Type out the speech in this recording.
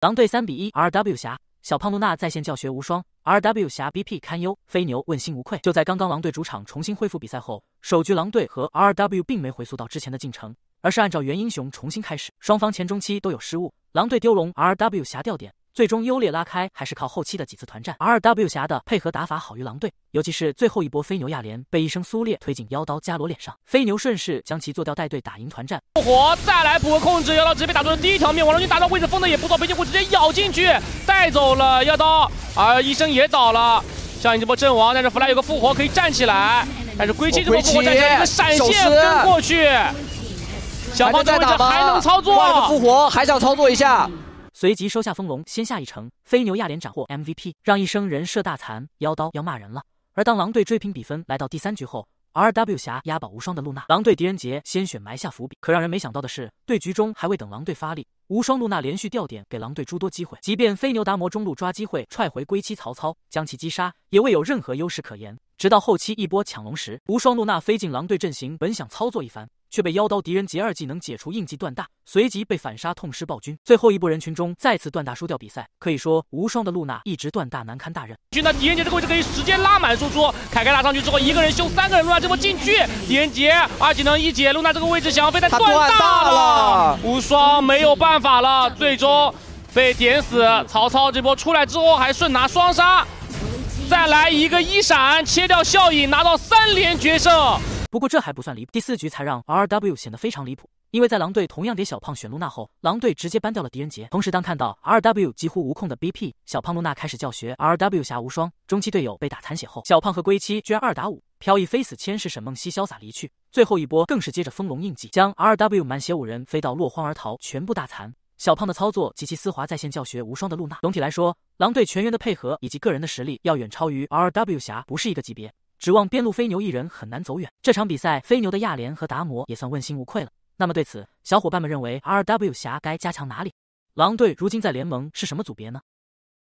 狼队三比一 R W 侠，小胖露娜在线教学无双，R W 侠 BP 堪忧，飞牛问心无愧。就在刚刚，狼队主场重新恢复比赛后，首局狼队和 R W 并没回溯到之前的进程，而是按照原英雄重新开始。双方前中期都有失误，狼队丢龙，R W 侠掉点。最终优劣拉开还是靠后期的几次团战，R W 侠的配合打法好于狼队，尤其是最后一波飞牛亚连被医生苏烈推进妖刀伽罗脸上，飞牛顺势将其做掉，带队打赢团战复活，再来补个控制，妖刀直接被打中了第一条命，王昭君打到位置封的也不错，被擒虎直接咬进去带走了妖刀，而医生也倒了，像你这波阵亡，但是弗莱有个复活可以站起来，但是龟期这波复活站起来？闪现跟过去，小胖在打吧，还能操作，复活还想操作一下。随即收下风龙，先下一城。飞牛亚连斩获 MVP，让一生人设大残，妖刀要骂人了。而当狼队追平比分来到第三局后，Rw 侠压宝无双的露娜，狼队狄仁杰先血埋下伏笔。可让人没想到的是，对局中还未等狼队发力，无双露娜连续掉点给狼队诸多机会。即便飞牛达摩中路抓机会踹回归期曹操，将其击杀，也未有任何优势可言。直到后期一波抢龙时，无双露娜飞进狼队阵型，本想操作一番。却被妖刀狄仁杰二技能解除印记断大，随即被反杀痛失暴君。最后一波人群中再次断大输掉比赛，可以说无双的露娜一直断大难堪大任。露那狄仁杰这个位置可以直接拉满输出，凯凯拉上去之后一个人修三个人露娜这波进去，狄仁杰二技能一解露娜这个位置想要被他断大了，无双没有办法了，最终被点死。曹操这波出来之后还顺拿双杀，再来一个一闪切掉效应拿到三连决胜。不过这还不算离谱，第四局才让 R W 显得非常离谱，因为在狼队同样给小胖选露娜后，狼队直接搬掉了狄仁杰。同时，当看到 R W 几乎无控的 B P，小胖露娜开始教学 R W 侠无双。中期队友被打残血后，小胖和归七居然二打五，飘逸飞死千世，沈梦溪潇洒离去。最后一波更是接着风龙印记，将 R W 满血五人飞到落荒而逃，全部大残。小胖的操作及其丝滑，在线教学无双的露娜。总体来说，狼队全员的配合以及个人的实力要远超于 R W 侠，不是一个级别。指望边路飞牛一人很难走远。这场比赛，飞牛的亚联和达摩也算问心无愧了。那么对此，小伙伴们认为 R W 侠该加强哪里？狼队如今在联盟是什么组别呢？